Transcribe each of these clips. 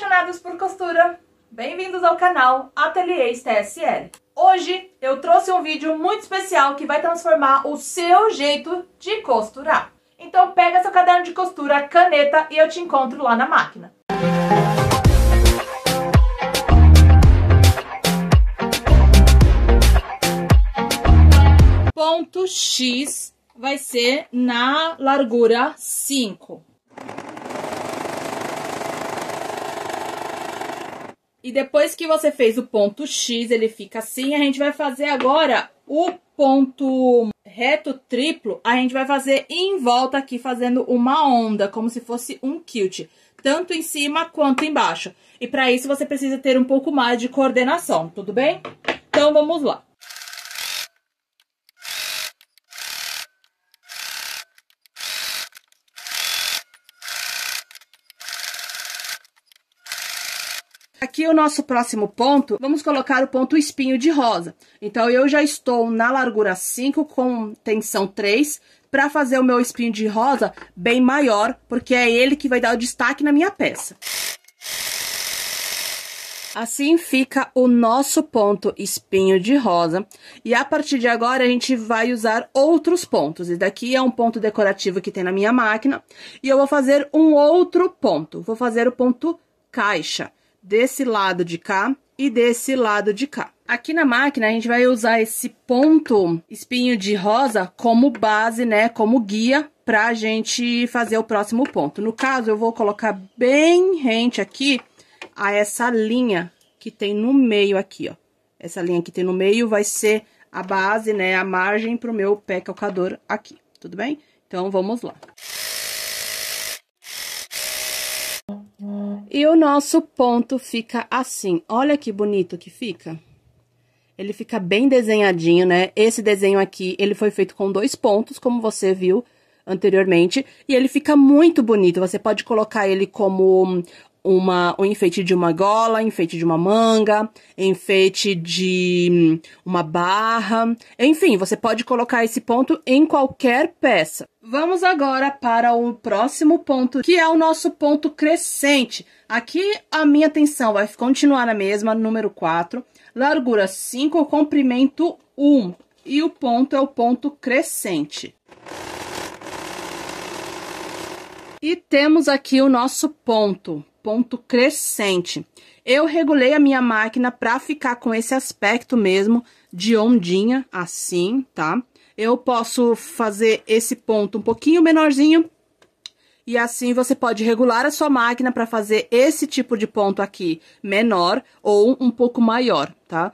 apaixonados por costura, bem-vindos ao canal Ateliês TSL. Hoje eu trouxe um vídeo muito especial que vai transformar o seu jeito de costurar. Então pega seu caderno de costura, caneta e eu te encontro lá na máquina. Ponto X vai ser na largura 5. E depois que você fez o ponto X, ele fica assim. A gente vai fazer agora o ponto reto triplo. A gente vai fazer em volta aqui, fazendo uma onda, como se fosse um quilt. Tanto em cima quanto embaixo. E para isso, você precisa ter um pouco mais de coordenação, tudo bem? Então, vamos lá. Aqui o nosso próximo ponto, vamos colocar o ponto espinho de rosa. Então, eu já estou na largura 5 com tensão 3, para fazer o meu espinho de rosa bem maior, porque é ele que vai dar o destaque na minha peça. Assim fica o nosso ponto espinho de rosa. E a partir de agora, a gente vai usar outros pontos. Esse daqui é um ponto decorativo que tem na minha máquina. E eu vou fazer um outro ponto. Vou fazer o ponto caixa desse lado de cá e desse lado de cá. Aqui na máquina, a gente vai usar esse ponto espinho de rosa como base, né, como guia pra gente fazer o próximo ponto. No caso, eu vou colocar bem rente aqui a essa linha que tem no meio aqui, ó. Essa linha que tem no meio vai ser a base, né, a margem pro meu pé calcador aqui, tudo bem? Então, vamos lá. Música E o nosso ponto fica assim. Olha que bonito que fica. Ele fica bem desenhadinho, né? Esse desenho aqui, ele foi feito com dois pontos, como você viu anteriormente. E ele fica muito bonito. Você pode colocar ele como hum, uma, um enfeite de uma gola, enfeite de uma manga, enfeite de hum, uma barra. Enfim, você pode colocar esse ponto em qualquer peça. Vamos agora para o próximo ponto, que é o nosso ponto crescente. Aqui a minha atenção vai continuar na mesma, número 4, largura 5, comprimento 1. E o ponto é o ponto crescente. E temos aqui o nosso ponto ponto crescente. Eu regulei a minha máquina para ficar com esse aspecto mesmo de ondinha, assim, tá? Eu posso fazer esse ponto um pouquinho menorzinho e assim você pode regular a sua máquina para fazer esse tipo de ponto aqui menor ou um pouco maior, tá?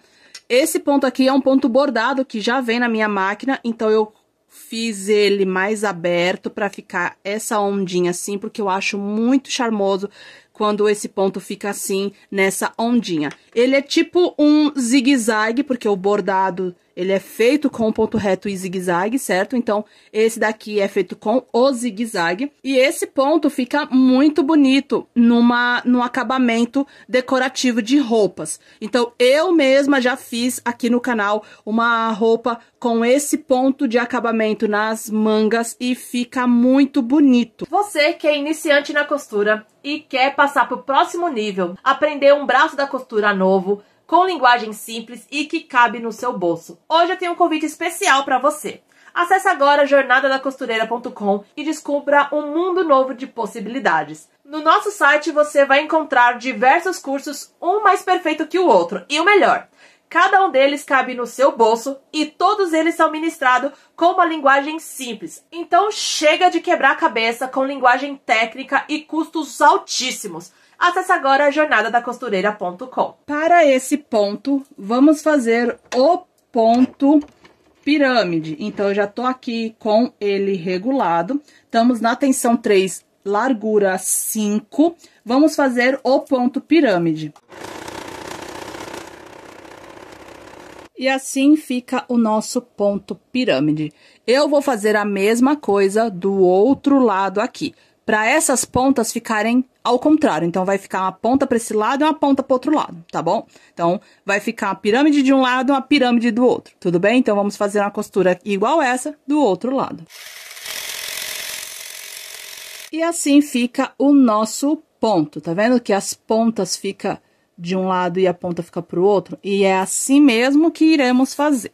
Esse ponto aqui é um ponto bordado que já vem na minha máquina, então eu fiz ele mais aberto para ficar essa ondinha assim, porque eu acho muito charmoso quando esse ponto fica assim nessa ondinha. Ele é tipo um zigue-zague, porque o bordado ele é feito com ponto reto e zigue-zague, certo? Então, esse daqui é feito com o zigue-zague. E esse ponto fica muito bonito numa, num acabamento decorativo de roupas. Então, eu mesma já fiz aqui no canal uma roupa com esse ponto de acabamento nas mangas e fica muito bonito. Você que é iniciante na costura e quer passar para o próximo nível, aprender um braço da costura novo, com linguagem simples e que cabe no seu bolso. Hoje eu tenho um convite especial para você. Acesse agora jornadadacostureira.com e descubra um mundo novo de possibilidades. No nosso site você vai encontrar diversos cursos, um mais perfeito que o outro, e o melhor, Cada um deles cabe no seu bolso e todos eles são ministrados com uma linguagem simples. Então chega de quebrar a cabeça com linguagem técnica e custos altíssimos. Acesse agora a jornada da costureira.com. Para esse ponto, vamos fazer o ponto pirâmide. Então, eu já tô aqui com ele regulado. Estamos na tensão 3, largura 5. Vamos fazer o ponto pirâmide. E assim fica o nosso ponto pirâmide. Eu vou fazer a mesma coisa do outro lado aqui para essas pontas ficarem ao contrário. Então, vai ficar uma ponta para esse lado e uma ponta para outro lado, tá bom? Então, vai ficar uma pirâmide de um lado e uma pirâmide do outro, tudo bem? Então, vamos fazer uma costura igual essa do outro lado. E assim fica o nosso ponto, tá vendo que as pontas fica de um lado e a ponta fica para o outro? E é assim mesmo que iremos fazer.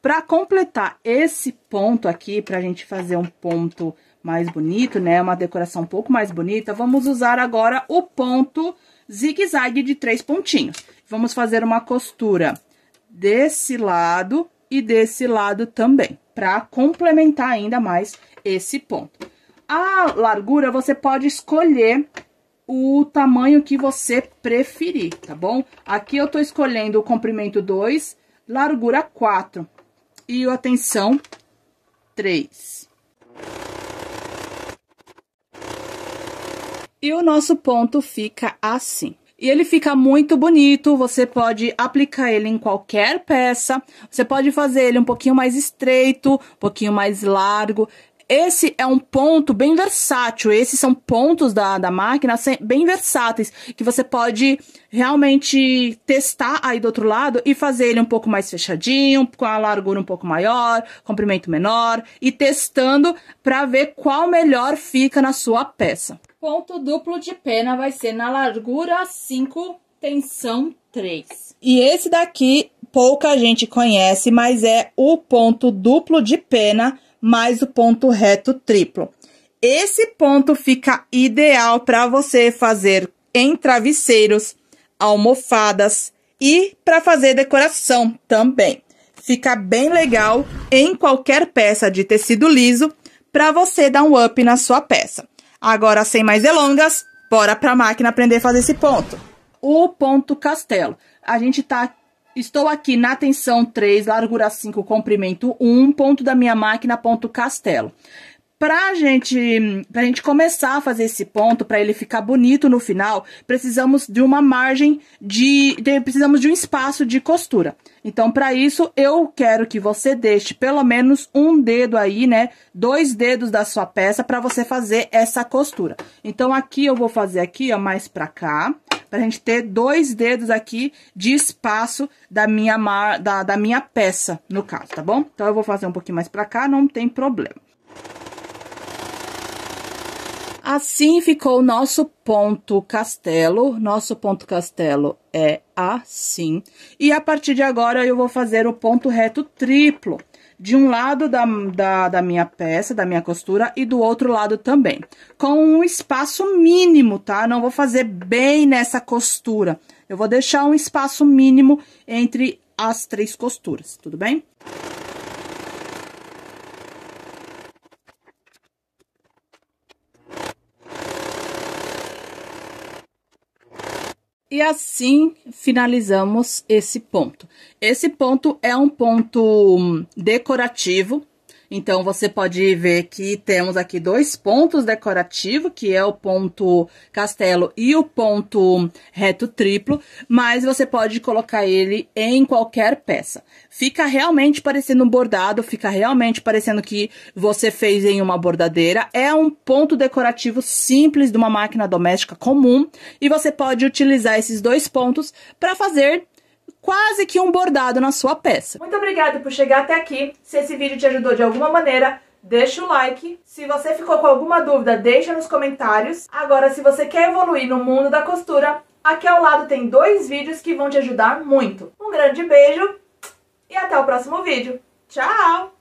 Para completar esse ponto aqui, para a gente fazer um ponto mais bonito, né? Uma decoração um pouco mais bonita. Vamos usar agora o ponto zigue-zague de três pontinhos. Vamos fazer uma costura desse lado e desse lado também, para complementar ainda mais esse ponto. A largura você pode escolher o tamanho que você preferir, tá bom? Aqui eu tô escolhendo o comprimento 2, largura 4 e o atenção 3. E o nosso ponto fica assim. E ele fica muito bonito, você pode aplicar ele em qualquer peça, você pode fazer ele um pouquinho mais estreito, um pouquinho mais largo. Esse é um ponto bem versátil, esses são pontos da, da máquina bem versáteis, que você pode realmente testar aí do outro lado e fazer ele um pouco mais fechadinho, com a largura um pouco maior, comprimento menor, e testando para ver qual melhor fica na sua peça. Ponto duplo de pena vai ser na largura 5, tensão 3. E esse daqui pouca gente conhece, mas é o ponto duplo de pena mais o ponto reto triplo. Esse ponto fica ideal para você fazer em travesseiros, almofadas e para fazer decoração também. Fica bem legal em qualquer peça de tecido liso para você dar um up na sua peça. Agora, sem mais delongas, bora para a máquina aprender a fazer esse ponto. O ponto castelo. A gente tá Estou aqui na tensão 3, largura 5, comprimento 1, ponto da minha máquina, ponto castelo. Pra gente, pra gente começar a fazer esse ponto, para ele ficar bonito no final, precisamos de uma margem de, de precisamos de um espaço de costura. Então, para isso, eu quero que você deixe pelo menos um dedo aí, né? Dois dedos da sua peça para você fazer essa costura. Então, aqui eu vou fazer aqui, ó, mais pra cá, pra gente ter dois dedos aqui de espaço da minha, mar, da, da minha peça, no caso, tá bom? Então, eu vou fazer um pouquinho mais pra cá, não tem problema. Assim ficou o nosso ponto castelo. Nosso ponto castelo é assim. E a partir de agora eu vou fazer o ponto reto triplo. De um lado da, da, da minha peça, da minha costura, e do outro lado também. Com um espaço mínimo, tá? Não vou fazer bem nessa costura. Eu vou deixar um espaço mínimo entre as três costuras, tudo bem? bem? E assim finalizamos esse ponto. Esse ponto é um ponto hum, decorativo, então, você pode ver que temos aqui dois pontos decorativos, que é o ponto castelo e o ponto reto triplo, mas você pode colocar ele em qualquer peça. Fica realmente parecendo um bordado, fica realmente parecendo que você fez em uma bordadeira. É um ponto decorativo simples de uma máquina doméstica comum e você pode utilizar esses dois pontos para fazer quase que um bordado na sua peça. Muito obrigada por chegar até aqui. Se esse vídeo te ajudou de alguma maneira, deixa o like. Se você ficou com alguma dúvida, deixa nos comentários. Agora, se você quer evoluir no mundo da costura, aqui ao lado tem dois vídeos que vão te ajudar muito. Um grande beijo e até o próximo vídeo. Tchau!